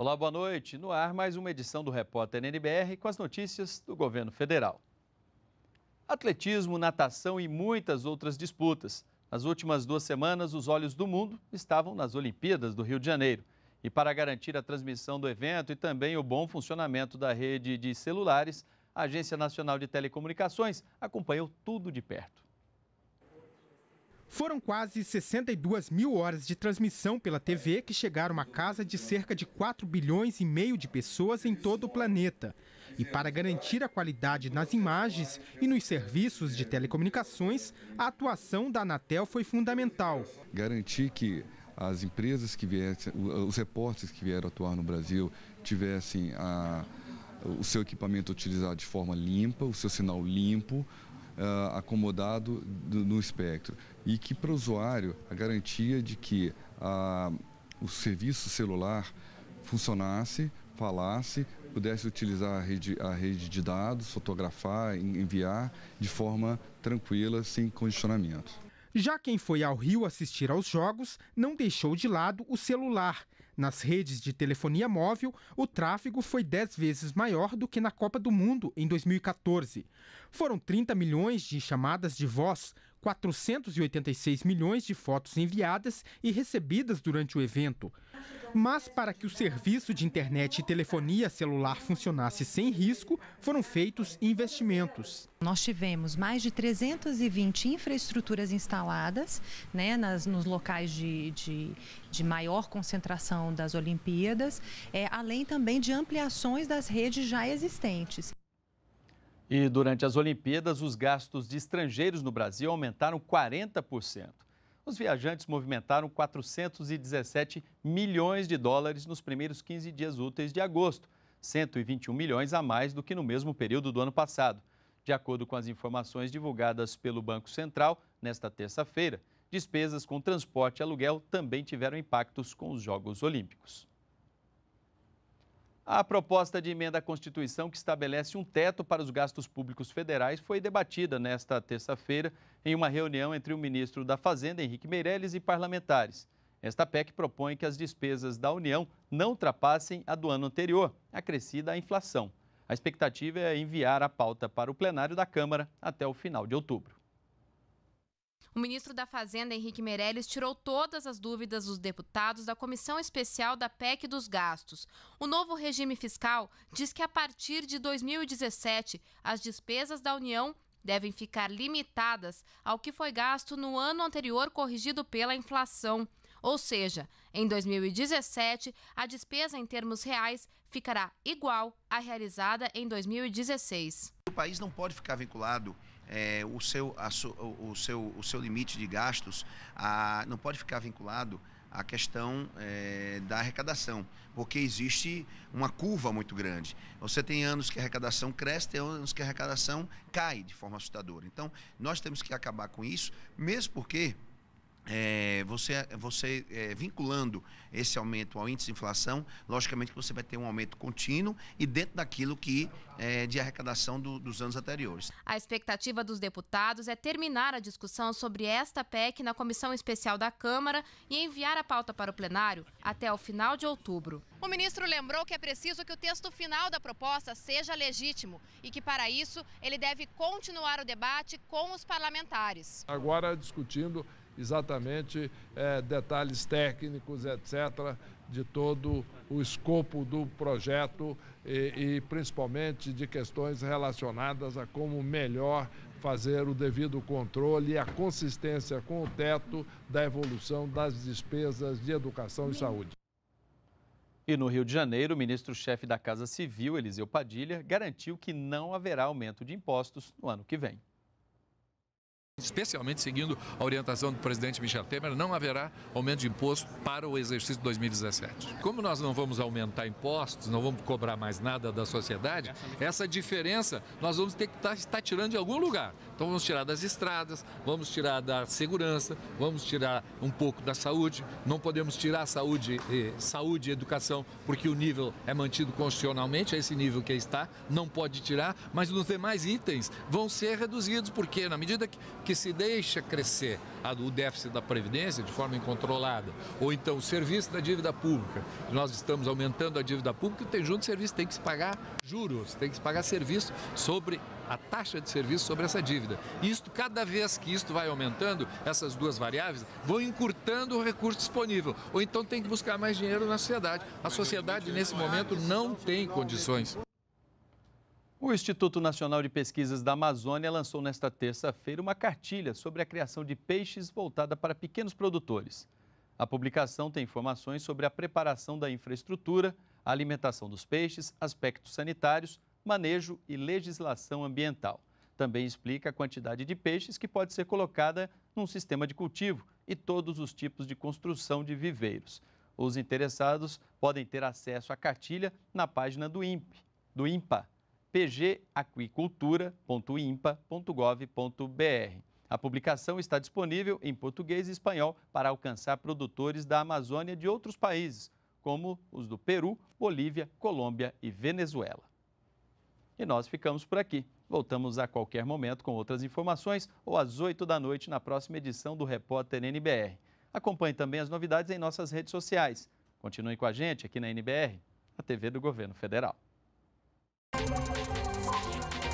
Olá, boa noite. No ar, mais uma edição do Repórter NBR com as notícias do governo federal. Atletismo, natação e muitas outras disputas. Nas últimas duas semanas, os olhos do mundo estavam nas Olimpíadas do Rio de Janeiro. E para garantir a transmissão do evento e também o bom funcionamento da rede de celulares, a Agência Nacional de Telecomunicações acompanhou tudo de perto. Foram quase 62 mil horas de transmissão pela TV que chegaram à casa de cerca de 4 bilhões e meio de pessoas em todo o planeta. E para garantir a qualidade nas imagens e nos serviços de telecomunicações, a atuação da Anatel foi fundamental. Garantir que as empresas que viessem, os repórteres que vieram atuar no Brasil tivessem a, o seu equipamento utilizado de forma limpa, o seu sinal limpo, uh, acomodado do, no espectro. E que para o usuário a garantia de que uh, o serviço celular funcionasse, falasse, pudesse utilizar a rede, a rede de dados, fotografar, enviar de forma tranquila, sem condicionamento. Já quem foi ao Rio assistir aos jogos não deixou de lado o celular nas redes de telefonia móvel, o tráfego foi 10 vezes maior do que na Copa do Mundo em 2014. Foram 30 milhões de chamadas de voz, 486 milhões de fotos enviadas e recebidas durante o evento. Mas para que o serviço de internet e telefonia celular funcionasse sem risco, foram feitos investimentos. Nós tivemos mais de 320 infraestruturas instaladas né, nas, nos locais de, de, de maior concentração das Olimpíadas, é, além também de ampliações das redes já existentes. E durante as Olimpíadas, os gastos de estrangeiros no Brasil aumentaram 40% os viajantes movimentaram 417 milhões de dólares nos primeiros 15 dias úteis de agosto, 121 milhões a mais do que no mesmo período do ano passado. De acordo com as informações divulgadas pelo Banco Central nesta terça-feira, despesas com transporte e aluguel também tiveram impactos com os Jogos Olímpicos. A proposta de emenda à Constituição que estabelece um teto para os gastos públicos federais foi debatida nesta terça-feira em uma reunião entre o ministro da Fazenda, Henrique Meirelles, e parlamentares. Esta PEC propõe que as despesas da União não ultrapassem a do ano anterior, acrescida à inflação. A expectativa é enviar a pauta para o plenário da Câmara até o final de outubro. O ministro da Fazenda, Henrique Meirelles, tirou todas as dúvidas dos deputados da comissão especial da PEC dos gastos. O novo regime fiscal diz que a partir de 2017, as despesas da União devem ficar limitadas ao que foi gasto no ano anterior corrigido pela inflação. Ou seja, em 2017, a despesa em termos reais ficará igual à realizada em 2016. O país não pode ficar vinculado é, o, seu, o, o, seu, o seu limite de gastos a, não pode ficar vinculado à questão é, da arrecadação, porque existe uma curva muito grande. Você tem anos que a arrecadação cresce, tem anos que a arrecadação cai de forma assustadora. Então, nós temos que acabar com isso, mesmo porque é, você, você é, vinculando esse aumento ao índice de inflação, logicamente que você vai ter um aumento contínuo e dentro daquilo que é, de arrecadação do, dos anos anteriores. A expectativa dos deputados é terminar a discussão sobre esta PEC na comissão especial da Câmara e enviar a pauta para o plenário até o final de outubro. O ministro lembrou que é preciso que o texto final da proposta seja legítimo e que, para isso, ele deve continuar o debate com os parlamentares. Agora, discutindo exatamente é, detalhes técnicos, etc., de todo o escopo do projeto e, e principalmente de questões relacionadas a como melhor fazer o devido controle e a consistência com o teto da evolução das despesas de educação e saúde. E no Rio de Janeiro, o ministro-chefe da Casa Civil, Eliseu Padilha, garantiu que não haverá aumento de impostos no ano que vem. Especialmente seguindo a orientação do presidente Michel Temer, não haverá aumento de imposto para o exercício 2017. Como nós não vamos aumentar impostos, não vamos cobrar mais nada da sociedade, essa diferença nós vamos ter que tá, estar tirando de algum lugar. Então vamos tirar das estradas, vamos tirar da segurança, vamos tirar um pouco da saúde, não podemos tirar saúde, eh, saúde e educação, porque o nível é mantido constitucionalmente, é esse nível que está, não pode tirar, mas nos demais itens vão ser reduzidos, porque na medida que que se deixa crescer o déficit da Previdência de forma incontrolada, ou então o serviço da dívida pública, nós estamos aumentando a dívida pública, e tem de serviço tem que se pagar juros, tem que se pagar serviço sobre a taxa de serviço sobre essa dívida. Isto, cada vez que isto vai aumentando, essas duas variáveis vão encurtando o recurso disponível. Ou então tem que buscar mais dinheiro na sociedade. A sociedade, nesse momento, não tem condições. O Instituto Nacional de Pesquisas da Amazônia lançou nesta terça-feira uma cartilha sobre a criação de peixes voltada para pequenos produtores. A publicação tem informações sobre a preparação da infraestrutura, a alimentação dos peixes, aspectos sanitários, manejo e legislação ambiental. Também explica a quantidade de peixes que pode ser colocada num sistema de cultivo e todos os tipos de construção de viveiros. Os interessados podem ter acesso à cartilha na página do INPE, do INPA pgaquicultura.impa.gov.br. A publicação está disponível em português e espanhol para alcançar produtores da Amazônia de outros países, como os do Peru, Bolívia, Colômbia e Venezuela. E nós ficamos por aqui. Voltamos a qualquer momento com outras informações ou às 8 da noite na próxima edição do Repórter NBR. Acompanhe também as novidades em nossas redes sociais. Continue com a gente aqui na NBR, a TV do Governo Federal. すげえ